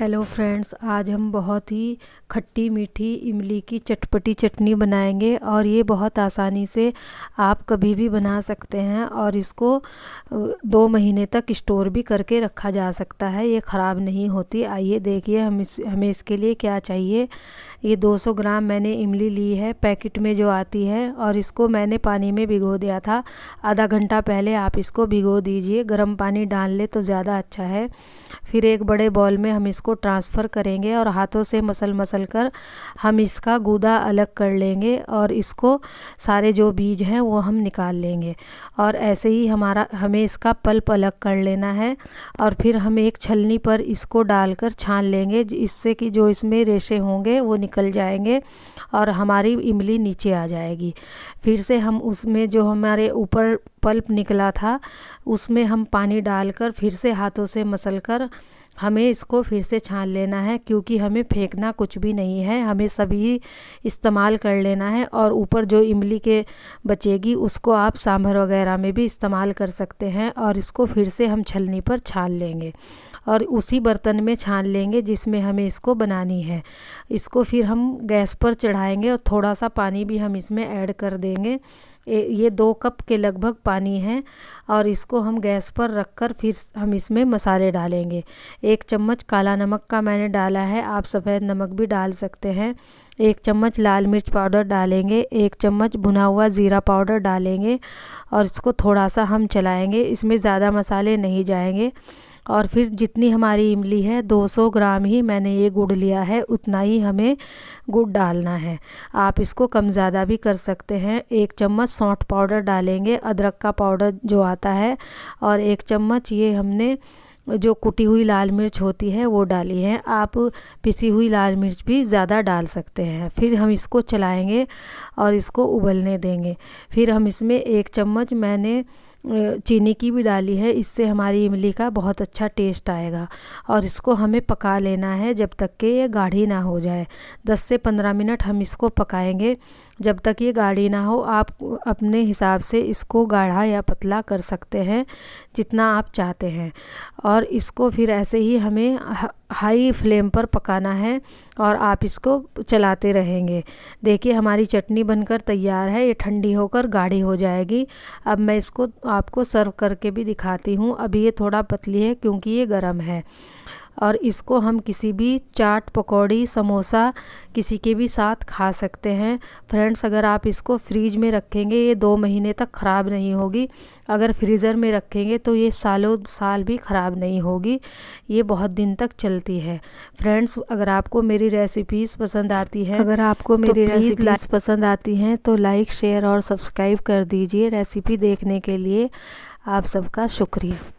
hello friends आज हम बहुत ही खट्टी मीठी इमली की चटपटी चटनी बनाएंगे और ये बहुत आसानी से आप कभी भी बना सकते हैं और इसको दो महीने तक स्टोर भी करके रखा जा सकता है ये ख़राब नहीं होती आइए देखिए हम इस हमें इसके लिए क्या चाहिए ये 200 ग्राम मैंने इमली ली है पैकेट में जो आती है और इसको मैंने पानी में भिगो दिया था आधा घंटा पहले आप इसको भिगो दीजिए गर्म पानी डाल ले तो ज़्यादा अच्छा है फिर एक बड़े बॉल में हम इसको इसको ट्रांसफ़र करेंगे और हाथों से मसल मसल कर हम इसका गूदा अलग कर लेंगे और इसको सारे जो बीज हैं वो हम निकाल लेंगे और ऐसे ही हमारा हमें इसका पल्प अलग कर लेना है और फिर हम एक छलनी पर इसको डालकर छान लेंगे इससे कि जो इसमें रेशे होंगे वो निकल जाएंगे और हमारी इमली नीचे आ जाएगी फिर से हम उसमें जो हमारे ऊपर पल्प निकला था उसमें हम पानी डालकर फिर से हाथों से मसल कर हमें इसको फिर से छान लेना है क्योंकि हमें फेंकना कुछ भी नहीं है हमें सभी इस्तेमाल कर लेना है और ऊपर जो इमली के बचेगी उसको आप सांभर वगैरह में भी इस्तेमाल कर सकते हैं और इसको फिर से हम छलनी पर छान लेंगे और उसी बर्तन में छान लेंगे जिसमें हमें इसको बनानी है इसको फिर हम गैस पर चढ़ाएंगे और थोड़ा सा पानी भी हम इसमें ऐड कर देंगे ये दो कप के लगभग पानी है और इसको हम गैस पर रख कर फिर हम इसमें मसाले डालेंगे एक चम्मच काला नमक का मैंने डाला है आप सफ़ेद नमक भी डाल सकते हैं एक चम्मच लाल मिर्च पाउडर डालेंगे एक चम्मच भुना हुआ ज़ीरा पाउडर डालेंगे और इसको थोड़ा सा हम चलाएँगे इसमें ज़्यादा मसाले नहीं जाएंगे और फिर जितनी हमारी इमली है 200 ग्राम ही मैंने ये गुड़ लिया है उतना ही हमें गुड़ डालना है आप इसको कम ज़्यादा भी कर सकते हैं एक चम्मच सौंठ पाउडर डालेंगे अदरक का पाउडर जो आता है और एक चम्मच ये हमने जो कुटी हुई लाल मिर्च होती है वो डाली है आप पिसी हुई लाल मिर्च भी ज़्यादा डाल सकते हैं फिर हम इसको चलाएंगे और इसको उबलने देंगे फिर हम इसमें एक चम्मच मैंने चीनी की भी डाली है इससे हमारी इमली का बहुत अच्छा टेस्ट आएगा और इसको हमें पका लेना है जब तक कि ये गाढ़ी ना हो जाए 10 से 15 मिनट हम इसको पकाएंगे जब तक ये गाढ़ी ना हो आप अपने हिसाब से इसको गाढ़ा या पतला कर सकते हैं जितना आप चाहते हैं और इसको फिर ऐसे ही हमें हाई फ्लेम पर पकाना है और आप इसको चलाते रहेंगे देखिए हमारी चटनी बनकर तैयार है ये ठंडी होकर गाढ़ी हो जाएगी अब मैं इसको आपको सर्व करके भी दिखाती हूँ अभी ये थोड़ा पतली है क्योंकि ये गर्म है और इसको हम किसी भी चाट पकौड़ी समोसा किसी के भी साथ खा सकते हैं फ्रेंड्स अगर आप इसको फ्रीज में रखेंगे ये दो महीने तक ख़राब नहीं होगी अगर फ्रीज़र में रखेंगे तो ये सालों साल भी ख़राब नहीं होगी ये बहुत दिन तक चलती है फ्रेंड्स अगर आपको मेरी रेसिपीज़ पसंद आती है अगर आपको तो मेरी तो रेसिपीज़ पसंद आती हैं तो लाइक शेयर और सब्सक्राइब कर दीजिए रेसिपी देखने के लिए आप सबका शुक्रिया